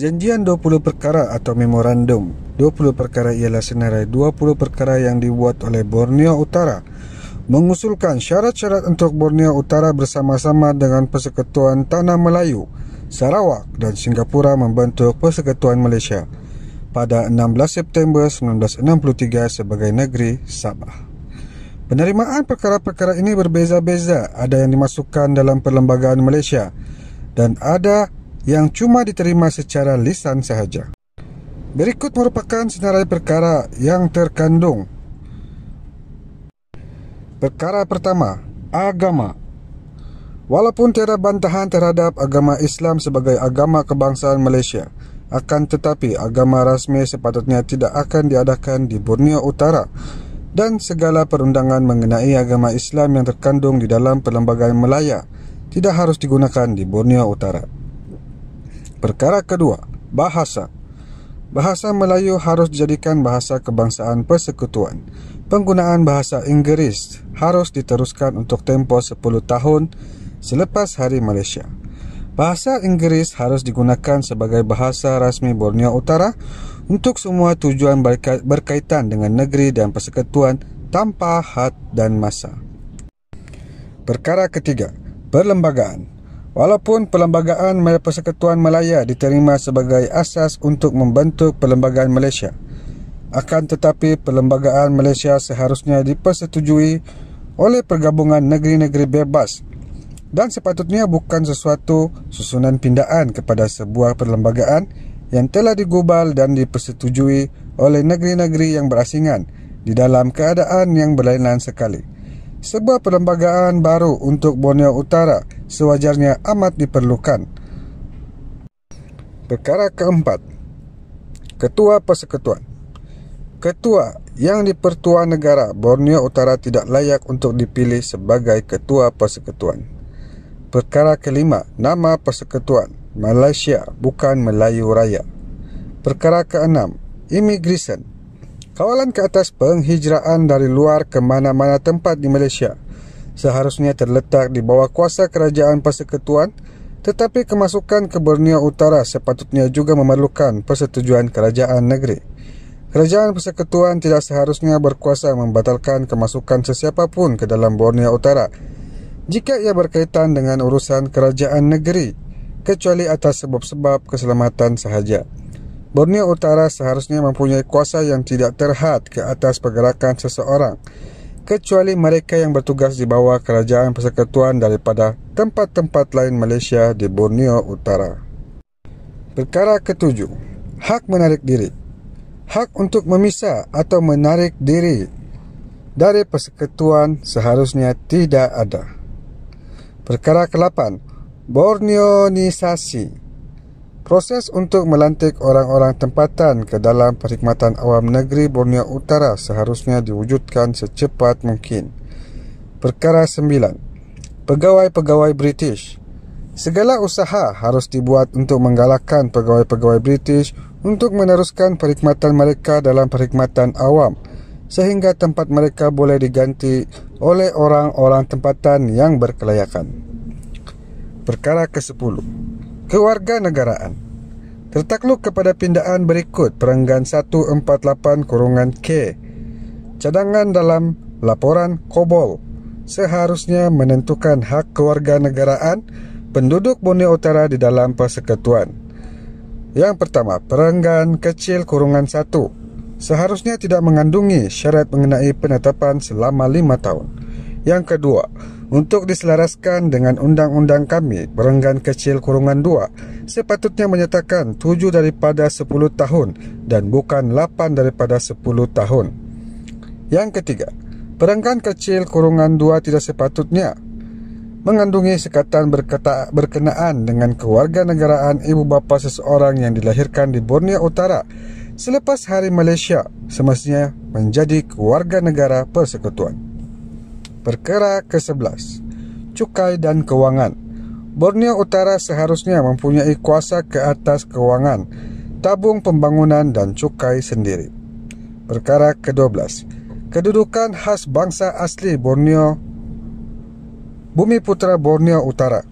Perjanjian 20 perkara atau memorandum 20 perkara ialah senarai 20 perkara yang dibuat oleh Borneo Utara mengusulkan syarat-syarat untuk Borneo Utara bersama-sama dengan Persekutuan Tanah Melayu, Sarawak dan Singapura membentuk Persekutuan Malaysia pada 16 September 1963 sebagai negeri Sabah. Penerimaan perkara-perkara ini berbeza-beza, ada yang dimasukkan dalam Perlembagaan Malaysia dan ada yang cuma diterima secara lisan sahaja. Berikut merupakan senarai perkara yang terkandung. Perkara pertama, agama. Walaupun tiada bantahan terhadap agama Islam sebagai agama kebangsaan Malaysia, akan tetapi agama rasmi sepatutnya tidak akan diadakan di Borneo Utara dan segala perundangan mengenai agama Islam yang terkandung di dalam perlembagaan Melaya tidak harus digunakan di Borneo Utara. Perkara kedua, bahasa. Bahasa Melayu harus dijadikan bahasa kebangsaan persekutuan. Penggunaan bahasa Inggeris harus diteruskan untuk tempoh 10 tahun selepas Hari Malaysia. Bahasa Inggeris harus digunakan sebagai bahasa rasmi Borneo Utara untuk semua tujuan berkaitan dengan negeri dan persekutuan tanpa had dan masa. Perkara ketiga, perlembagaan. Walaupun Perlembagaan Persekutuan Melaya diterima sebagai asas untuk membentuk Perlembagaan Malaysia, akan tetapi Perlembagaan Malaysia seharusnya dipersetujui oleh pergabungan negeri-negeri bebas dan sepatutnya bukan sesuatu susunan pindaan kepada sebuah perlembagaan yang telah digubal dan dipersetujui oleh negeri-negeri yang berasingan di dalam keadaan yang berlainan sekali. Sebuah perlembagaan baru untuk Borneo Utara sewajarnya amat diperlukan. Perkara keempat, Ketua Persekutuan. Ketua yang dipertua negara Borneo Utara tidak layak untuk dipilih sebagai Ketua Persekutuan. Perkara kelima, nama persekutuan Malaysia bukan Melayu Raya. Perkara keenam, immigration. Kawalan ke atas penghijraan dari luar ke mana-mana tempat di Malaysia seharusnya terletak di bawah kuasa kerajaan persekutuan tetapi kemasukan ke Borneo Utara sepatutnya juga memerlukan persetujuan kerajaan negeri. Kerajaan persekutuan tidak seharusnya berkuasa membatalkan kemasukan sesiapa pun ke dalam Borneo Utara jika ia berkaitan dengan urusan kerajaan negeri kecuali atas sebab-sebab keselamatan sahaja. Borneo Utara seharusnya mempunyai kuasa yang tidak terhad ke atas pergerakan seseorang kecuali mereka yang bertugas di bawah kerajaan persekutuan daripada tempat-tempat lain Malaysia di Borneo Utara. Perkara ketujuh, hak menarik diri. Hak untuk memisah atau menarik diri dari persekutuan seharusnya tidak ada. Perkara kelapan, Borneonisasi. Proses untuk melantik orang-orang tempatan ke dalam perkhidmatan awam negeri Borneo Utara seharusnya diwujudkan secepat mungkin. Perkara 9. Pegawai-pegawai British. Segala usaha harus dibuat untuk menggalakkan pegawai-pegawai British untuk meneruskan perkhidmatan mereka dalam perkhidmatan awam sehingga tempat mereka boleh diganti oleh orang-orang tempatan yang berkelayakan. Perkara ke-10 kewarganegaraan tertakluk kepada pindaan berikut perenggan 148-K kurungan cadangan dalam laporan COBOL seharusnya menentukan hak kewarganegaraan penduduk Borneo Utara di dalam persekutuan. Yang pertama, perenggan kecil kurungan 1 seharusnya tidak mengandungi syarat mengenai penetapan selama lima tahun. Yang kedua, untuk diselaraskan dengan undang-undang kami berenggan kecil kurungan 2 sepatutnya menyatakan 7 daripada 10 tahun dan bukan 8 daripada 10 tahun. Yang ketiga, berenggan kecil kurungan 2 tidak sepatutnya mengandungi sekatan berkata, berkenaan dengan kewarganegaraan ibu bapa seseorang yang dilahirkan di Borneo Utara selepas hari Malaysia semestinya menjadi keluarga persekutuan. Perkara ke-11 Cukai dan Kewangan Borneo Utara seharusnya mempunyai kuasa ke atas kewangan, tabung pembangunan dan cukai sendiri. Perkara ke-12 Kedudukan khas bangsa asli Borneo Bumi Putera Borneo Utara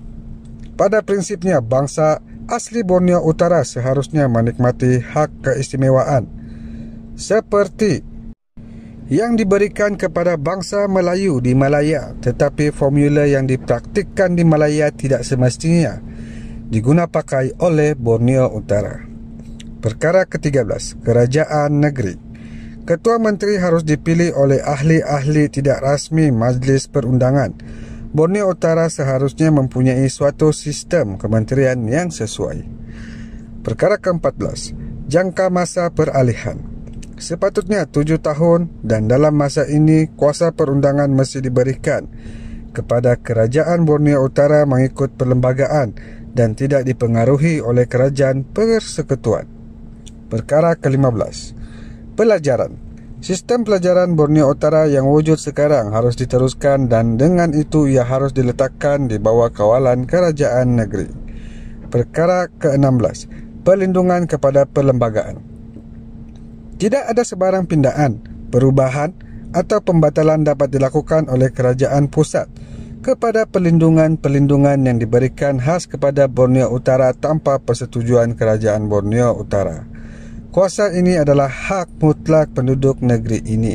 Pada prinsipnya bangsa asli Borneo Utara seharusnya menikmati hak keistimewaan seperti yang diberikan kepada bangsa Melayu di Malaya tetapi formula yang dipraktikkan di Malaya tidak semestinya diguna pakai oleh Borneo Utara. Perkara ke-13, Kerajaan Negeri. Ketua Menteri harus dipilih oleh ahli-ahli tidak rasmi Majlis Perundangan. Borneo Utara seharusnya mempunyai suatu sistem kementerian yang sesuai. Perkara ke-14, Jangka Masa Peralihan. Sepatutnya tujuh tahun dan dalam masa ini kuasa perundangan mesti diberikan kepada kerajaan Borneo Utara mengikut perlembagaan dan tidak dipengaruhi oleh kerajaan persekutuan. Perkara ke-15 Pelajaran Sistem pelajaran Borneo Utara yang wujud sekarang harus diteruskan dan dengan itu ia harus diletakkan di bawah kawalan kerajaan negeri. Perkara ke-16 Pelindungan kepada perlembagaan tidak ada sebarang pindaan, perubahan atau pembatalan dapat dilakukan oleh kerajaan pusat kepada pelindungan pelindungan yang diberikan khas kepada Borneo Utara tanpa persetujuan kerajaan Borneo Utara. Kuasa ini adalah hak mutlak penduduk negeri ini.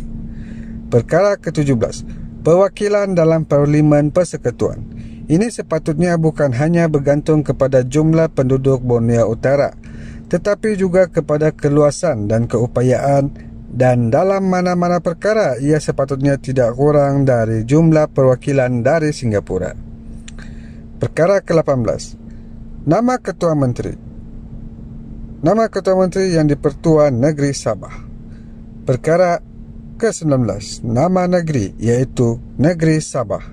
Perkara ke-17. Perwakilan dalam Parlimen Persekutuan. Ini sepatutnya bukan hanya bergantung kepada jumlah penduduk Borneo Utara – tetapi juga kepada keluasan dan keupayaan dan dalam mana-mana perkara ia sepatutnya tidak kurang dari jumlah perwakilan dari Singapura. Perkara ke-18. Nama Ketua Menteri. Nama Ketua Menteri yang dipertua Negeri Sabah. Perkara ke-19. Nama negeri iaitu Negeri Sabah.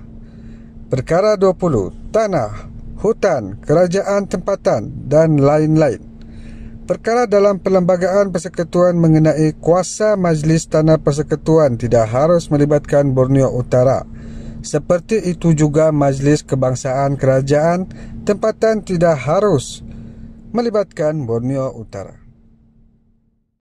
Perkara 20. Tanah, hutan, kerajaan tempatan dan lain-lain. Perkara dalam perlembagaan persekutuan mengenai kuasa majlis tanah persekutuan tidak harus melibatkan Borneo Utara. Seperti itu juga majlis kebangsaan kerajaan tempatan tidak harus melibatkan Borneo Utara.